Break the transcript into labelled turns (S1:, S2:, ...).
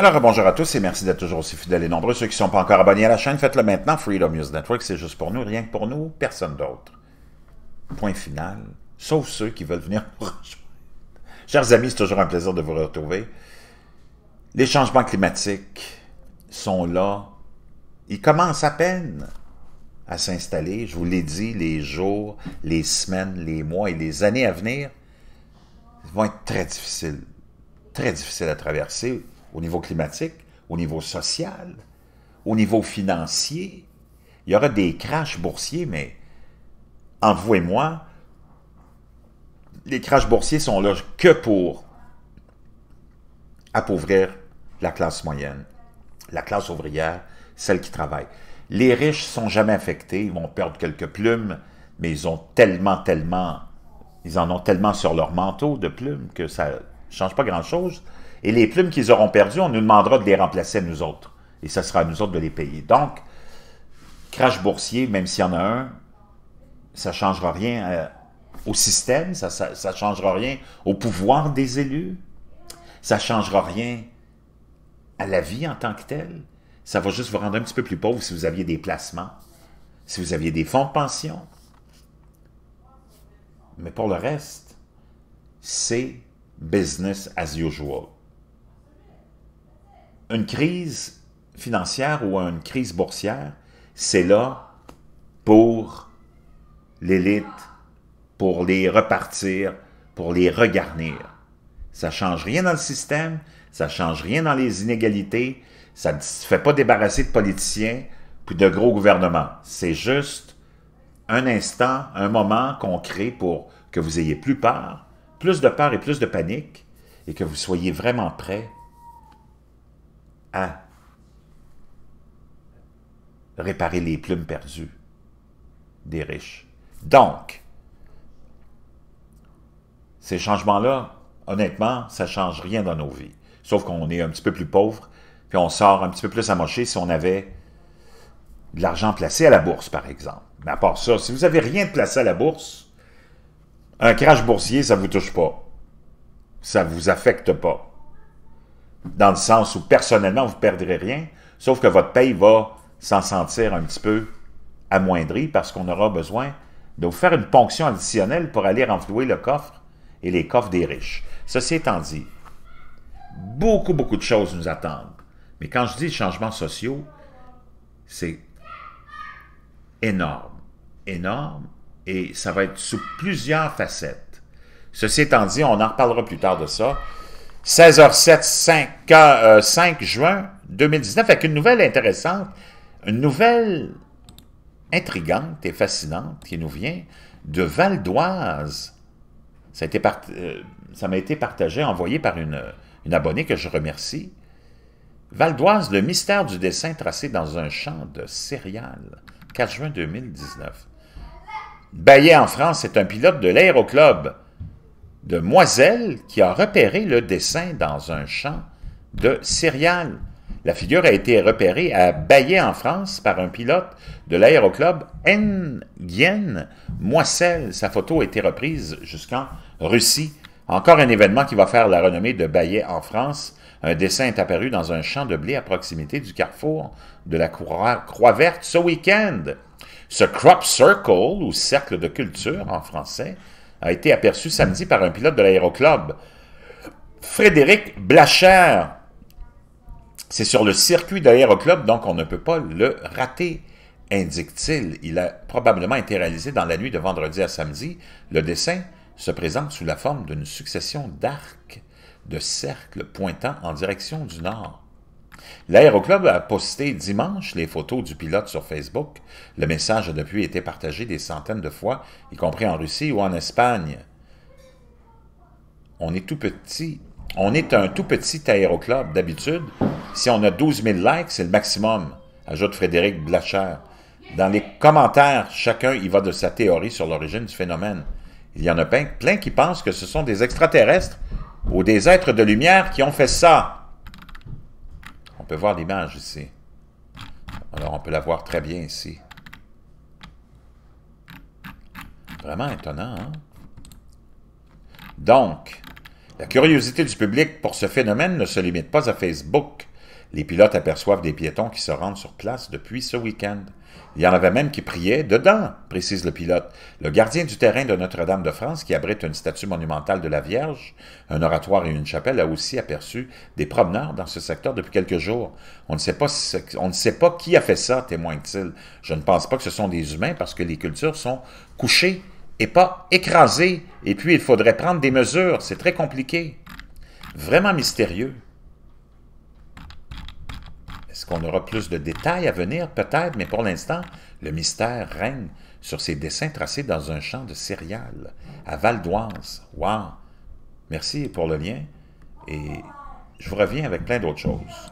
S1: Alors, bonjour à tous et merci d'être toujours aussi fidèles et nombreux. Ceux qui ne sont pas encore abonnés à la chaîne, faites-le maintenant. Freedom News Network, c'est juste pour nous, rien que pour nous, personne d'autre. Point final. Sauf ceux qui veulent venir Chers amis, c'est toujours un plaisir de vous retrouver. Les changements climatiques sont là. Ils commencent à peine à s'installer. Je vous l'ai dit, les jours, les semaines, les mois et les années à venir vont être très difficiles. Très difficiles à traverser au niveau climatique, au niveau social, au niveau financier. Il y aura des crashs boursiers, mais en vous et moi, les crashs boursiers sont là que pour appauvrir la classe moyenne, la classe ouvrière, celle qui travaille. Les riches sont jamais affectés, ils vont perdre quelques plumes, mais ils ont tellement, tellement, ils en ont tellement sur leur manteau de plumes que ça ne change pas grand-chose. Et les plumes qu'ils auront perdues, on nous demandera de les remplacer à nous autres. Et ça sera à nous autres de les payer. Donc, crash boursier, même s'il y en a un, ça ne changera rien euh, au système, ça ne changera rien au pouvoir des élus, ça ne changera rien à la vie en tant que telle. Ça va juste vous rendre un petit peu plus pauvre si vous aviez des placements, si vous aviez des fonds de pension. Mais pour le reste, c'est business as usual une crise financière ou une crise boursière, c'est là pour l'élite, pour les repartir, pour les regarnir. Ça change rien dans le système, ça change rien dans les inégalités, ça ne fait pas débarrasser de politiciens puis de gros gouvernements. C'est juste un instant, un moment qu'on crée pour que vous ayez plus peur, plus de peur et plus de panique, et que vous soyez vraiment prêts à réparer les plumes perdues des riches. Donc, ces changements-là, honnêtement, ça ne change rien dans nos vies. Sauf qu'on est un petit peu plus pauvre, puis on sort un petit peu plus amoché si on avait de l'argent placé à la bourse, par exemple. Mais à part ça, si vous n'avez rien de placé à la bourse, un crash boursier, ça ne vous touche pas. Ça ne vous affecte pas dans le sens où personnellement, vous ne perdrez rien, sauf que votre paye va s'en sentir un petit peu amoindrie parce qu'on aura besoin de vous faire une ponction additionnelle pour aller renflouer le coffre et les coffres des riches. Ceci étant dit, beaucoup, beaucoup de choses nous attendent. Mais quand je dis changements sociaux, c'est énorme, énorme, et ça va être sous plusieurs facettes. Ceci étant dit, on en reparlera plus tard de ça. 16h07, 5, 5 juin 2019, avec une nouvelle intéressante, une nouvelle intrigante et fascinante qui nous vient de Val d'Oise. Ça euh, m'a été, partagé, envoyé par une, abonnée que je remercie. Val d'Oise, le mystère du dessin tracé dans un champ de céréales. 4 juin 2019. Bayet en France est un pilote de l'aéroclub de Moiselle qui a repéré le dessin dans un champ de céréales. La figure a été repérée à bayet en France par un pilote de l'aéroclub Nguyen Moissel. Sa photo a été reprise jusqu'en Russie. Encore un événement qui va faire la renommée de bayet en France. Un dessin est apparu dans un champ de blé à proximité du carrefour de la Croix-Verte ce week-end. Ce crop circle, ou cercle de culture en français, a été aperçu samedi par un pilote de l'aéroclub. Frédéric Blacher. C'est sur le circuit de l'aéroclub, donc on ne peut pas le rater, indique-t-il. Il a probablement été réalisé dans la nuit de vendredi à samedi. Le dessin se présente sous la forme d'une succession d'arcs de cercles pointant en direction du nord. L'aéroclub a posté dimanche les photos du pilote sur Facebook. Le message a depuis été partagé des centaines de fois, y compris en Russie ou en Espagne. On est tout petit. On est un tout petit aéroclub d'habitude. Si on a 12 000 likes, c'est le maximum, ajoute Frédéric Blacher. Dans les commentaires, chacun y va de sa théorie sur l'origine du phénomène. Il y en a plein, plein qui pensent que ce sont des extraterrestres ou des êtres de lumière qui ont fait ça peut voir l'image ici. Alors, on peut la voir très bien ici. Vraiment étonnant, hein? Donc, la curiosité du public pour ce phénomène ne se limite pas à Facebook. Les pilotes aperçoivent des piétons qui se rendent sur place depuis ce week-end. Il y en avait même qui priaient dedans, précise le pilote. Le gardien du terrain de Notre-Dame de France, qui abrite une statue monumentale de la Vierge, un oratoire et une chapelle, a aussi aperçu des promeneurs dans ce secteur depuis quelques jours. On ne sait pas, ne sait pas qui a fait ça, témoigne-t-il. Je ne pense pas que ce sont des humains parce que les cultures sont couchées et pas écrasées. Et puis, il faudrait prendre des mesures. C'est très compliqué. Vraiment mystérieux. On aura plus de détails à venir peut-être, mais pour l'instant, le mystère règne sur ces dessins tracés dans un champ de céréales à Val d'Oise. Wow! Merci pour le lien et je vous reviens avec plein d'autres choses.